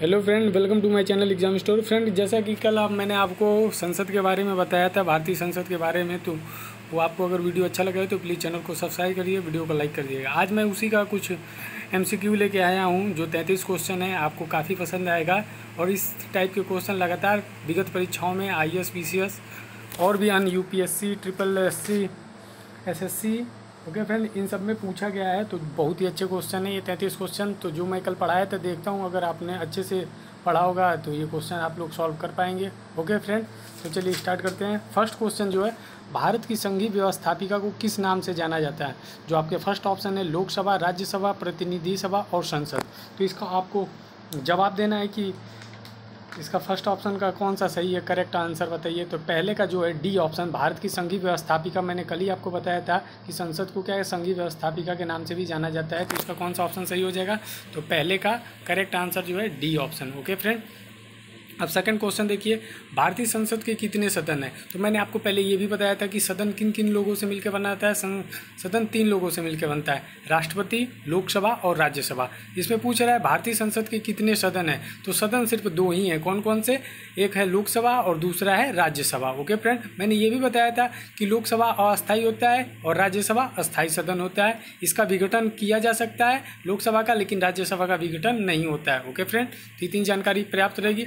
hello friend welcome to my channel exam store friend जैसा कि कल आप मैंने आपको संसद के बारे में बताया था भारतीय संसद के बारे में तो वो आपको अगर वीडियो अच्छा लगे तो प्लीज़ चैनल को सब्सक्राइब करिए वीडियो को लाइक कर दिएगा आज मैं उसी का कुछ एम लेके आया हूँ जो तैंतीस क्वेश्चन है आपको काफ़ी पसंद आएगा और इस टाइप के क्वेश्चन लगातार विगत परीक्षाओं में आई एस और भी अन्य U triple S C okay friend इन सब में पूछा गया है तो बहुत ही अच्छे क्वेश्चन है ये तैंतीस क्वेश्चन तो जो मैं कल पढ़ाया था देखता हूँ अगर आपने अच्छे से पढ़ा होगा तो ये क्वेश्चन आप लोग सॉल्व कर पाएंगे ओके फ्रेंड तो चलिए स्टार्ट करते हैं फर्स्ट क्वेश्चन जो है भारत की संघीय व्यवस्थापिका को किस नाम से जाना जाता है जो आपके फर्स्ट ऑप्शन है लोकसभा राज्यसभा प्रतिनिधि सभा और संसद तो इसका आपको जवाब देना है कि इसका फर्स्ट ऑप्शन का कौन सा सही है करेक्ट आंसर बताइए तो पहले का जो है डी ऑप्शन भारत की संघीय व्यवस्थापिका मैंने कल ही आपको बताया था कि संसद को क्या है संघीय व्यवस्थापिका के नाम से भी जाना जाता है तो इसका कौन सा ऑप्शन सही हो जाएगा तो पहले का करेक्ट आंसर जो है डी ऑप्शन ओके फ्रेंड अब सेकंड क्वेश्चन देखिए भारतीय संसद के कितने सदन हैं तो मैंने आपको पहले ये भी बताया था कि सदन किन किन लोगों से मिलकर बनाता है सदन तीन लोगों से मिलकर बनता है राष्ट्रपति लोकसभा और राज्यसभा इसमें पूछ रहा है भारतीय संसद के कितने सदन हैं तो सदन सिर्फ दो ही हैं कौन कौन से एक है लोकसभा और दूसरा है राज्यसभा ओके फ्रेंड मैंने ये भी बताया था कि लोकसभा अस्थायी होता है और राज्यसभा अस्थायी सदन होता है इसका विघटन किया जा सकता है लोकसभा का लेकिन राज्यसभा का विघटन नहीं होता है ओके फ्रेंड तो जानकारी पर्याप्त रहेगी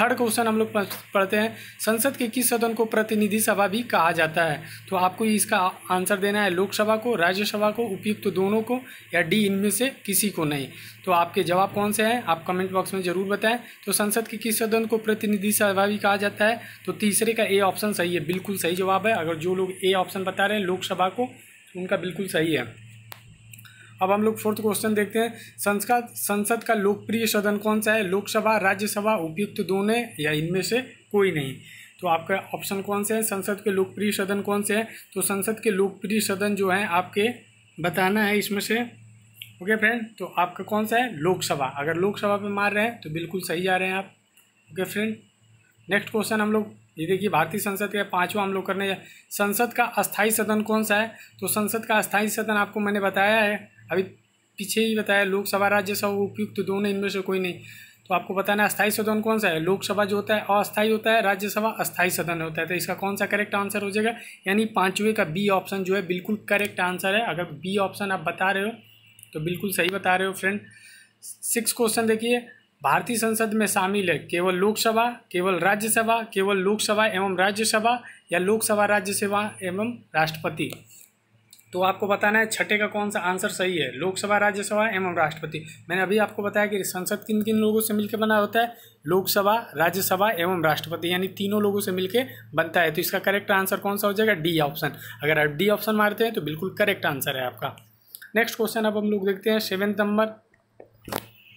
थर्ड क्वेश्चन हम लोग पढ़ते हैं संसद के किस सदन को प्रतिनिधि सभा भी कहा जाता है तो आपको इसका आंसर देना है लोकसभा को राज्यसभा को उपयुक्त दोनों को या डी इनमें से किसी को नहीं तो आपके जवाब कौन से हैं आप कमेंट बॉक्स में ज़रूर बताएं तो संसद के किस सदन को प्रतिनिधि सभा भी कहा जाता है तो तीसरे का ए ऑप्शन सही है बिल्कुल सही जवाब है अगर जो लोग ए ऑप्शन बता रहे हैं लोकसभा को उनका बिल्कुल सही है अब हम लोग फोर्थ क्वेश्चन देखते हैं संसद संसद का लोकप्रिय सदन कौन सा है लोकसभा राज्यसभा उपयुक्त दोनों या इनमें से कोई नहीं तो आपका ऑप्शन कौन से है संसद के लोकप्रिय सदन कौन से हैं तो संसद के लोकप्रिय सदन जो हैं आपके बताना है इसमें से ओके फ्रेंड तो आपका कौन सा है लोकसभा अगर लोकसभा पे मार रहे हैं तो बिल्कुल सही आ रहे हैं आप ओके फ्रेंड नेक्स्ट क्वेश्चन हम लोग ये देखिए भारतीय संसद का पांचवा हम लोग करने संसद का अस्थाई सदन कौन सा है तो संसद का अस्थाई सदन आपको मैंने बताया है अभी पीछे ही बताया लोकसभा राज्यसभा उपयुक्त दोनों इनमें से कोई नहीं तो आपको बताना अस्थायी सदन कौन सा है लोकसभा जो होता है अस्थायी होता है राज्यसभा अस्थायी सदन होता है तो इसका कौन सा करेक्ट आंसर हो जाएगा यानी पाँचवें का बी ऑप्शन जो है बिल्कुल करेक्ट आंसर है अगर बी ऑप्शन आप बता रहे हो तो बिल्कुल सही बता रहे हो फ्रेंड सिक्स क्वेश्चन देखिए भारतीय संसद में शामिल है केवल लोकसभा केवल राज्यसभा केवल लोकसभा एवं राज्यसभा या लोकसभा राज्यसभा एवं राष्ट्रपति तो आपको बताना है छठे का कौन सा आंसर सही है लोकसभा राज्यसभा एवं राष्ट्रपति मैंने अभी आपको बताया कि संसद किन किन लोगों से मिलकर बना होता है लोकसभा राज्यसभा एवं राष्ट्रपति यानी तीनों लोगों से मिलकर बनता है तो इसका करेक्ट आंसर कौन सा हो जाएगा डी ऑप्शन अगर आप डी ऑप्शन मारते हैं तो बिल्कुल करेक्ट आंसर है आपका नेक्स्ट क्वेश्चन अब हम लोग देखते हैं सेवेंथ नंबर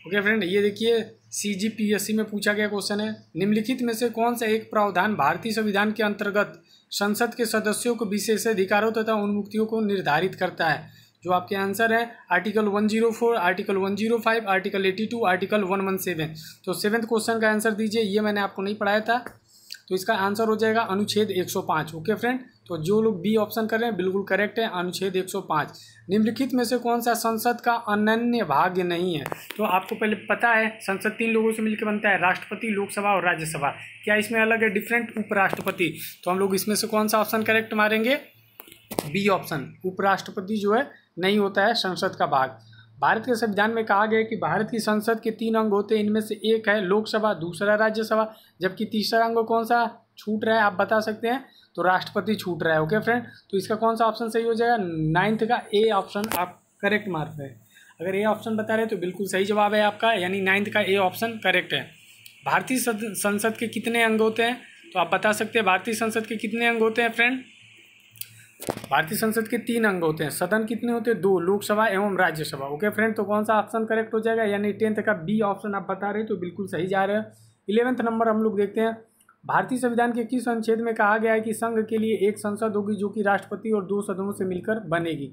ओके फ्रेंड ये देखिए सी जी पी एस सी में पूछा गया क्वेश्चन है निम्नलिखित में से कौन सा एक प्रावधान भारतीय संविधान के अंतर्गत संसद के सदस्यों को विशेष अधिकारों तथा उन्मुक्तियों को निर्धारित करता है जो आपके आंसर है आर्टिकल 104, आर्टिकल 105, आर्टिकल 82, आर्टिकल 117 तो सेवेंथ क्वेश्चन का आंसर दीजिए ये मैंने आपको नहीं पढ़ाया था तो इसका आंसर हो जाएगा अनुच्छेद 105 ओके फ्रेंड तो जो लोग बी ऑप्शन कर रहे हैं बिल्कुल करेक्ट है अनुच्छेद 105 निम्नलिखित में से कौन सा संसद का अनन्य भाग नहीं है तो आपको पहले पता है संसद तीन लोगों से मिलकर बनता है राष्ट्रपति लोकसभा और राज्यसभा क्या इसमें अलग है डिफरेंट उपराष्ट्रपति तो हम लोग इसमें से कौन सा ऑप्शन करेक्ट मारेंगे बी ऑप्शन उपराष्ट्रपति जो है नहीं होता है संसद का भाग भारत के संविधान में कहा गया है कि भारत की संसद के तीन अंग होते हैं इनमें से एक है लोकसभा दूसरा राज्यसभा जबकि तीसरा अंग कौन सा छूट रहा है आप बता सकते हैं तो राष्ट्रपति छूट रहा है ओके फ्रेंड तो इसका कौन सा ऑप्शन सही हो जाएगा नाइन्थ का ए ऑप्शन आप करेक्ट मार रहे हैं अगर ए ऑप्शन बता रहे हैं तो बिल्कुल सही जवाब है आपका यानी नाइन्थ का ए ऑप्शन करेक्ट है भारतीय संसद के कितने अंग होते हैं तो आप बता सकते हैं भारतीय संसद के कितने अंग होते हैं फ्रेंड भारतीय संसद के तीन अंग होते हैं सदन कितने होते हैं दो लोकसभा एवं राज्यसभा ओके फ्रेंड तो कौन सा ऑप्शन करेक्ट हो जाएगा यानी टेंथ का बी ऑप्शन आप बता रहे हैं तो बिल्कुल सही जा रहे हैं इलेवेंथ नंबर हम लोग देखते हैं भारतीय संविधान के किस अनुच्छेद में कहा गया है कि संघ के लिए एक संसद होगी जो कि राष्ट्रपति और दो सदनों से मिलकर बनेगी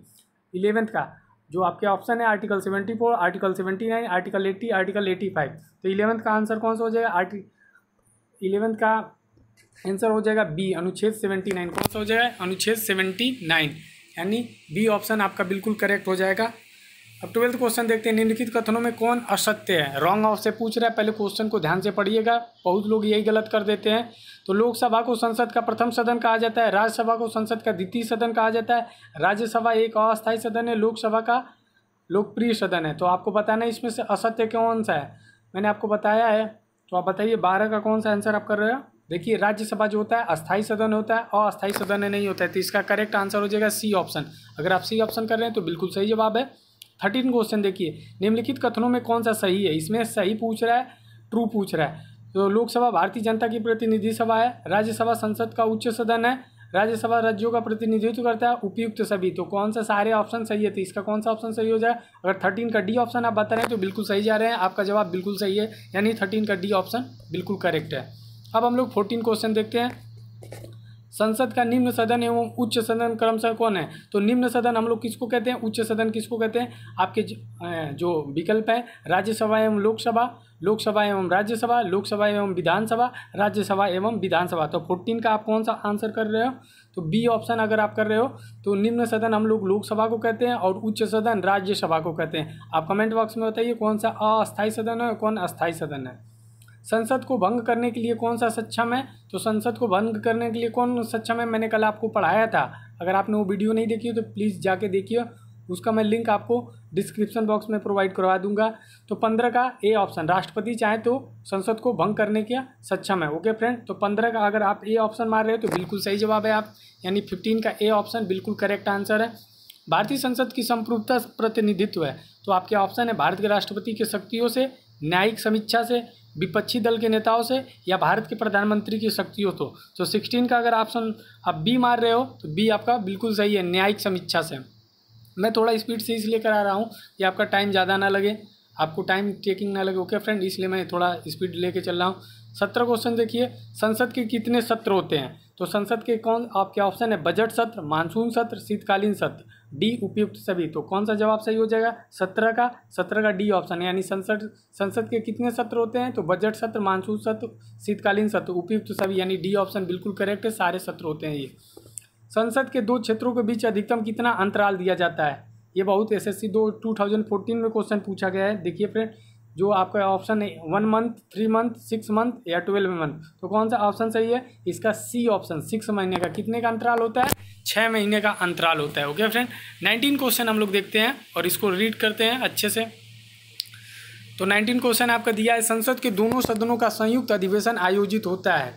इलेवेंथ का जो आपके ऑप्शन है article seventy four article seventy nine article eighty article eighty five तो इलेवंथ का आंसर कौन सा हो जाएगा आर्टिक इलेवेंथ का आंसर हो जाएगा बी अनुच्छेद सेवेंटी नाइन कौन सा हो जाएगा अनुच्छेद सेवेंटी नाइन यानी बी ऑप्शन आपका बिल्कुल करेक्ट हो जाएगा अब ट्वेल्थ क्वेश्चन देखते हैं निम्नलिखित कथनों में कौन असत्य है रॉन्ग ऑफ से पूछ रहा है पहले क्वेश्चन को ध्यान से पढ़िएगा बहुत लोग यही गलत कर देते हैं तो लोकसभा को संसद का प्रथम सदन कहा जाता है राज्यसभा को संसद का द्वितीय सदन कहा जाता है राज्यसभा एक अस्थायी सदन है लोकसभा का लोकप्रिय सदन है तो आपको बताना है इसमें से असत्य कौन सा है मैंने आपको बताया है तो आप बताइए बारह का कौन सा आंसर आप कर रहे हो देखिए राज्यसभा जो होता है अस्थाई सदन होता है और अस्थाई सदन नहीं होता है तो इसका करेक्ट आंसर हो जाएगा सी ऑप्शन अगर आप सी ऑप्शन कर रहे हैं तो बिल्कुल सही जवाब है थर्टीन क्वेश्चन देखिए निम्नलिखित कथनों में कौन सा सही है इसमें सही पूछ रहा है ट्रू पूछ रहा है तो लोकसभा भारतीय जनता की प्रतिनिधि सभा है राज्यसभा संसद का उच्च सदन है राज्यसभा राज्यों का प्रतिनिधित्व करता है उपयुक्त सभी तो कौन सा सारे ऑप्शन सही है तो इसका कौन सा ऑप्शन सही हो जाए अगर थर्टीन का डी ऑप्शन आप बता रहे हैं तो बिल्कुल सही जा रहे हैं आपका जवाब बिल्कुल सही है यानी थर्टीन का डी ऑप्शन बिल्कुल करेक्ट है अब हम लोग फोर्टीन क्वेश्चन देखते हैं संसद का निम्न सदन एवं उच्च सदन क्रमशः कौन है तो निम्न सदन हम लोग किसको कहते हैं उच्च सदन किसको कहते हैं आपके जो विकल्प हैं राज्यसभा एवं लोकसभा लोकसभा एवं राज्यसभा लोकसभा एवं विधानसभा राज्यसभा एवं विधानसभा तो फोर्टीन का आप कौन सा आंसर कर रहे हो तो बी ऑप्शन अगर आप कर रहे हो तो निम्न सदन हम लोग लोकसभा को कहते हैं और उच्च सदन राज्यसभा को कहते हैं आप कमेंट बॉक्स में बताइए कौन सा अस्थायी सदन है कौन अस्थायी सदन है संसद को भंग करने के लिए कौन सा सक्षम है तो संसद को भंग करने के लिए कौन सक्षम है मैंने कल आपको पढ़ाया था अगर आपने वो वीडियो नहीं देखी तो प्लीज़ जाके देखिए उसका मैं लिंक आपको डिस्क्रिप्शन बॉक्स में प्रोवाइड करवा दूंगा तो पंद्रह का ए ऑप्शन राष्ट्रपति चाहे तो संसद को भंग करने के सक्षम है ओके फ्रेंड तो पंद्रह का अगर आप ए ऑप्शन मार रहे हो तो बिल्कुल सही जवाब है आप यानी फिफ्टीन का ए ऑप्शन बिल्कुल करेक्ट आंसर है भारतीय संसद की संप्रभुता प्रतिनिधित्व है तो आपके ऑप्शन है भारत के राष्ट्रपति की शक्तियों से न्यायिक समीक्षा से विपक्षी दल के नेताओं से या भारत के प्रधानमंत्री की शक्तियों तो तो सिक्सटीन का अगर ऑप्शन आप बी मार रहे हो तो बी आपका बिल्कुल सही है न्यायिक समीक्षा से मैं थोड़ा स्पीड से इसलिए करा रहा हूँ कि आपका टाइम ज़्यादा ना लगे आपको टाइम टेकिंग ना लगे ओके फ्रेंड इसलिए मैं थोड़ा स्पीड लेके चल रहा हूँ सत्रह क्वेश्चन देखिए संसद के कितने सत्र होते हैं तो संसद के कौन आपके ऑप्शन है बजट सत्र मानसून सत्र शीतकालीन सत्र डी उपयुक्त सभी तो कौन सा जवाब सही हो जाएगा सत्रह का सत्रह का डी ऑप्शन यानी संसद संसद के कितने सत्र होते हैं तो बजट सत्र मानसून सत्र शीतकालीन सत्र उपयुक्त सभी यानी डी ऑप्शन बिल्कुल करेक्ट है सारे सत्र होते हैं ये संसद के दो क्षेत्रों के बीच अधिकतम कितना अंतराल दिया जाता है ये बहुत एस दो 2014 में क्वेश्चन पूछा गया है देखिए फ्रेंड जो आपका ऑप्शन है one month three month six month या ट्वेल्व मंथ तो कौन सा ऑप्शन सही है इसका सी ऑप्शन सिक्स महीने का कितने का अंतराल होता है छः महीने का अंतराल होता है ओके फ्रेंड नाइनटीन क्वेश्चन हम लोग देखते हैं और इसको रीड करते हैं अच्छे से तो नाइनटीन क्वेश्चन आपका दिया है संसद के दोनों सदनों का संयुक्त अधिवेशन आयोजित होता है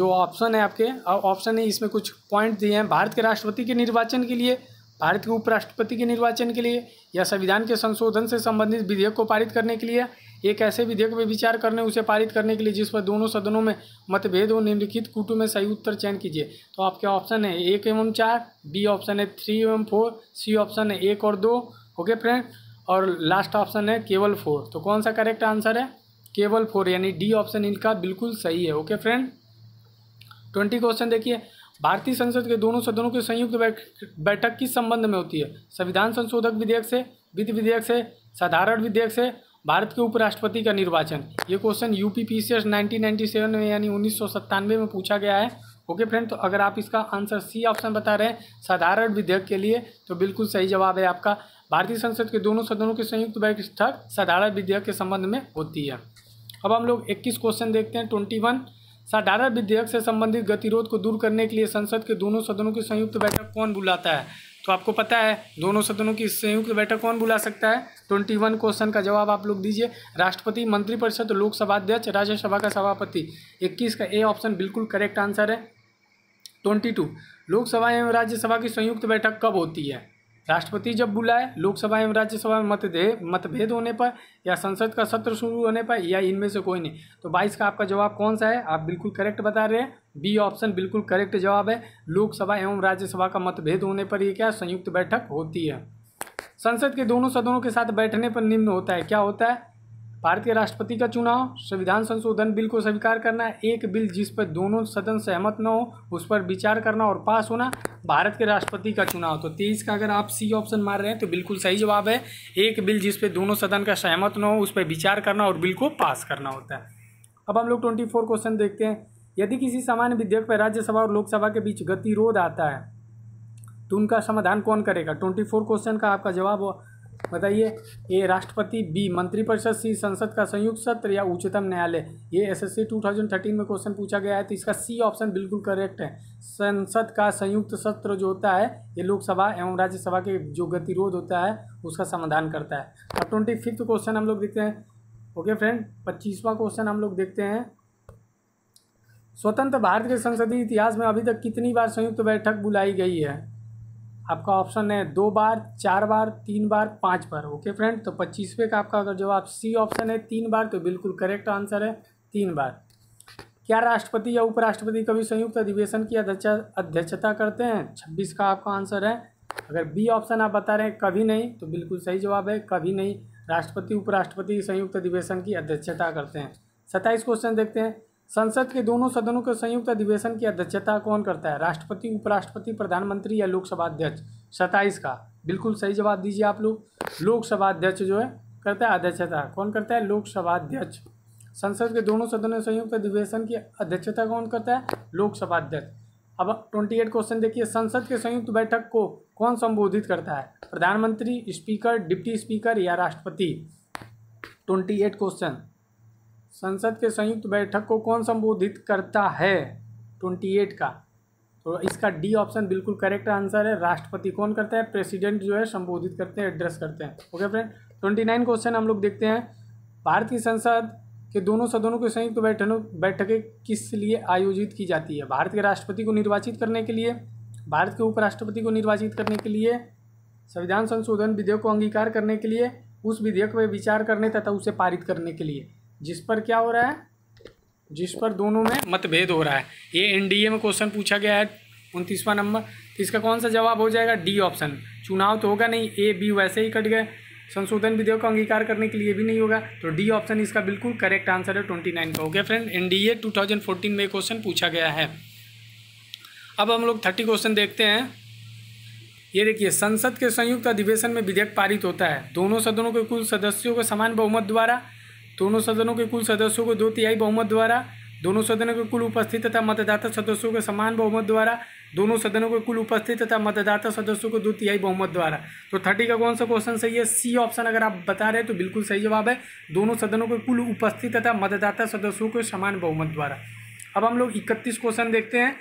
जो ऑप्शन है आपके ऑप्शन है इसमें कुछ पॉइंट दिए हैं भारत के राष्ट्रपति के निर्वाचन के लिए भारत के उपराष्ट्रपति के निर्वाचन के लिए या संविधान के संशोधन से संबंधित विधेयक को पारित करने के लिए एक ऐसे विधेयक पर विचार करने उसे पारित करने के लिए जिस पर दोनों सदनों में मतभेद हो निम्नलिखित कूटों में सही उत्तर चयन कीजिए तो आपके ऑप्शन है एक एवं चार बी ऑप्शन है थ्री एवं फोर सी ऑप्शन है एक और दो ओके फ्रेंड और लास्ट ऑप्शन है केवल फोर तो कौन सा करेक्ट आंसर है केवल फोर यानी डी ऑप्शन इनका बिल्कुल सही है ओके फ्रेंड ट्वेंटी क्वेश्चन देखिए भारतीय संसद के दोनों सदनों की संयुक्त बैठक किस संबंध में होती है संविधान संशोधक विधेयक से वित्त विधेयक से साधारण विधेयक से भारत के उपराष्ट्रपति का निर्वाचन ये question U P P C S nineteen ninety seven में यानी उन्नीस सौ सत्तानवे में पूछा गया है ओके फ्रेंड तो अगर आप इसका आंसर सी ऑप्शन बता रहे हैं साधारण विधेयक के लिए तो बिल्कुल सही जवाब है आपका भारतीय संसद के दोनों सदनों के संयुक्त बैठक साधारण विधेयक के संबंध में होती है अब हम लोग इक्कीस क्वेश्चन देखते हैं ट्वेंटी वन साधारण विधेयक से संबंधित गतिरोध को दूर करने के लिए संसद के दोनों सदनों की संयुक्त बैठक कौन बुलाता है तो आपको पता है दोनों सदनों की संयुक्त बैठक कौन बुला सकता है ट्वेंटी वन क्वेश्चन का जवाब आप लोग दीजिए राष्ट्रपति मंत्रिपरिषद लोकसभा अध्यक्ष राज्यसभा का सभापति इक्कीस का ए ऑप्शन बिल्कुल करेक्ट आंसर है ट्वेंटी टू लोकसभा एवं राज्यसभा की संयुक्त बैठक कब होती है राष्ट्रपति जब बुलाए लोकसभा एवं राज्यसभा में मतभेद मतभेद होने पर या संसद का सत्र शुरू होने पर या इनमें से कोई नहीं तो बाईस का आपका जवाब कौन सा है आप बिल्कुल करेक्ट बता रहे हैं बी ऑप्शन बिल्कुल करेक्ट जवाब है लोकसभा एवं राज्यसभा का मतभेद होने पर यह क्या संयुक्त बैठक होती है संसद के दोनों सदनों के साथ बैठने पर निम्न होता है क्या होता है भारत के राष्ट्रपति का चुनाव संविधान संशोधन बिल को स्वीकार करना एक बिल जिस पर दोनों सदन सहमत न हो उस पर विचार करना और पास होना भारत के राष्ट्रपति का चुनाव तो तेईस का अगर आप सी ऑप्शन मार रहे हैं तो बिल्कुल सही जवाब है एक बिल जिस पर दोनों सदन का सहमत न हो उस पर विचार करना और बिल को पास करना होता है अब हम लोग ट्वेंटी फोर क्वेश्चन देखते हैं यदि किसी सामान्य विधेयक पर राज्यसभा और लोकसभा के बीच गतिरोध आता है तो उनका समाधान कौन करेगा ट्वेंटी फोर क्वेश्चन का आपका जवाब बताइए ये राष्ट्रपति बी मंत्रिपरिषद सी संसद का संयुक्त सत्र या उच्चतम न्यायालय ये एसएससी 2013 में क्वेश्चन पूछा गया है तो इसका सी ऑप्शन बिल्कुल करेक्ट है संसद का संयुक्त सत्र जो होता है ये लोकसभा एवं राज्यसभा के जो गतिरोध होता है उसका समाधान करता है अब ट्वेंटी फिफ्थ क्वेश्चन हम लोग देखते हैं ओके फ्रेंड पच्चीसवां क्वेश्चन हम लोग देखते हैं स्वतंत्र भारत के संसदीय इतिहास में अभी तक कितनी बार संयुक्त बैठक बुलाई गई है आपका ऑप्शन है दो बार चार बार तीन बार पाँच बार ओके फ्रेंड तो पच्चीसवें का आपका अगर जवाब सी ऑप्शन है तीन बार तो बिल्कुल करेक्ट आंसर है तीन बार क्या राष्ट्रपति या उपराष्ट्रपति कभी संयुक्त अधिवेशन की अध्यक्षता करते हैं छब्बीस का आपका आंसर है अगर बी ऑप्शन आप बता रहे हैं कभी नहीं तो बिल्कुल सही जवाब है कभी नहीं राष्ट्रपति उपराष्ट्रपति संयुक्त अधिवेशन की अध्यक्षता करते हैं सत्ताईस क्वेश्चन देखते हैं संसद के दोनों सदनों के संयुक्त अधिवेशन की अध्यक्षता कौन करता है राष्ट्रपति उपराष्ट्रपति प्रधानमंत्री या लोकसभा अध्यक्ष सताइस का बिल्कुल सही जवाब दीजिए आप लोग लोकसभा अध्यक्ष जो है करता है अध्यक्षता कौन करता है लोकसभा अध्यक्ष संसद के दोनों सदनों संयुक्त अधिवेशन की अध्यक्षता कौन करता है लोकसभा अध्यक्ष अब ट्वेंटी एट क्वेश्चन देखिए संसद के संयुक्त बैठक को कौन संबोधित करता है प्रधानमंत्री स्पीकर डिप्टी स्पीकर या राष्ट्रपति ट्वेंटी एट क्वेश्चन संसद के संयुक्त बैठक को कौन संबोधित करता है ट्वेंटी एट का तो इसका डी ऑप्शन बिल्कुल करेक्ट आंसर है राष्ट्रपति कौन करता है प्रेसिडेंट जो है संबोधित करते हैं एड्रेस करते हैं okay friend twenty nine question हम लोग देखते हैं भारतीय संसद के दोनों सदनों के संयुक्त बैठनों बैठकें किस लिए आयोजित की जाती है भारत के राष्ट्रपति को निर्वाचित करने के लिए भारत के उपराष्ट्रपति को निर्वाचित करने के लिए संविधान संशोधन विधेयक को अंगीकार करने के लिए उस विधेयक पर विचार करने तथा उसे पारित करने के लिए जिस पर क्या हो रहा है जिस पर दोनों में मतभेद हो रहा है ये एनडीए में क्वेश्चन पूछा गया है उनतीसवां नंबर तो इसका कौन सा जवाब हो जाएगा डी ऑप्शन चुनाव तो होगा नहीं ए बी वैसे ही कट गए संशोधन विधेयक का अंगीकार करने के लिए भी नहीं होगा तो डी ऑप्शन इसका बिल्कुल करेक्ट आंसर है ट्वेंटी नाइन का हो गया फ्रेंड एनडीए फोर्टीन में क्वेश्चन पूछा गया है अब हम लोग थर्टी क्वेश्चन देखते हैं ये देखिए संसद के संयुक्त अधिवेशन में विधेयक पारित होता है दोनों सदनों के कुल सदस्यों को समान बहुमत द्वारा दोनों सदनों के कुल सदस्यों को दो तिहाई बहुमत द्वारा दोनों सदनों के कुल उपस्थित तथा मतदाता सदस्यों के समान बहुमत द्वारा दोनों सदनों के कुल उपस्थित तथा मतदाता सदस्यों को दो तिहाई बहुमत द्वारा तो थर्टी का कौन सा क्वेश्चन सही है सी ऑप्शन अगर आप बता रहे हैं तो बिल्कुल सही जवाब है दोनों सदनों के कुल उपस्थित तथा मतदाता सदस्यों के समान बहुमत द्वारा अब हम लोग इकतीस क्वेश्चन देखते हैं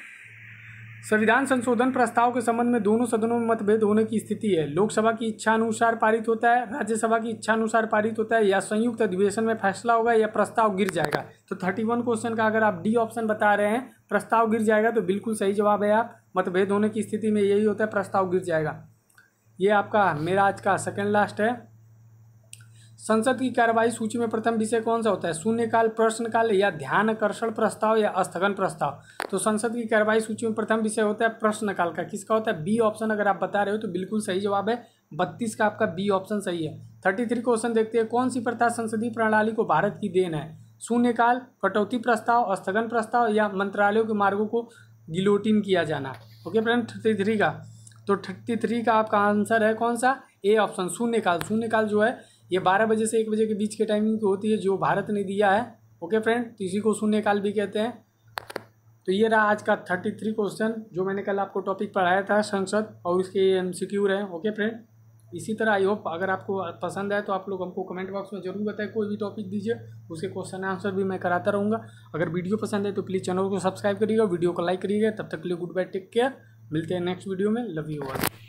संविधान संशोधन प्रस्ताव के संबंध में दोनों सदनों में मतभेद होने की स्थिति है लोकसभा की इच्छा अनुसार पारित होता है राज्यसभा की इच्छा अनुसार पारित होता है या संयुक्त अधिवेशन में फैसला होगा या प्रस्ताव गिर जाएगा तो थर्टी वन क्वेश्चन का अगर आप डी ऑप्शन बता रहे हैं प्रस्ताव गिर जाएगा तो बिल्कुल सही जवाब है आप मतभेद होने की स्थिति में यही होता है प्रस्ताव गिर जाएगा ये आपका मेरा आज का सेकेंड लास्ट है संसद की कार्यवाही सूची में प्रथम विषय कौन सा होता है शून्यकाल प्रश्नकाल या ध्यान आकर्षण प्रस्ताव या स्थगन प्रस्ताव तो संसद की कार्यवाही सूची में प्रथम विषय होता है प्रश्नकाल का किसका होता है बी ऑप्शन अगर आप बता रहे हो तो बिल्कुल सही जवाब है बत्तीस का आपका बी ऑप्शन सही है थर्टी थ्री क्वेश्चन देखते हैं कौन सी प्रथा संसदीय प्रणाली को भारत की देन है शून्यकाल कटौती प्रस्ताव स्थगन प्रस्ताव या मंत्रालयों के मार्गों को गिलोटिन किया जाना ओके फ्रेंड थर्टी थ्री का तो थर्टी थ्री का आपका आंसर है कौन सा ए ऑप्शन शून्यकाल शून्यकाल जो है ये बारह बजे से एक बजे के बीच के टाइमिंग की होती है जो भारत ने दिया है ओके फ्रेंड तो इसी को शून्यकाल भी कहते हैं तो ये रहा आज का थर्टी थ्री क्वेश्चन जो मैंने कल आपको टॉपिक पढ़ाया था संसद और इसके एम सी है ओके फ्रेंड इसी तरह आई होप अगर आपको पसंद आए तो आप लोग हमको कमेंट बॉक्स में जरूर बताएं कोई भी टॉपिक दीजिए उसके क्वेश्चन आंसर भी मैं कराता रहूँगा अगर वीडियो पसंद है तो प्लीज़ चैनल को सब्सक्राइब करिएगा वीडियो को लाइक करिएगा तब तक के लिए गुड बाय टेक केयर मिलते हैं नेक्स्ट वीडियो में लव यू ऑल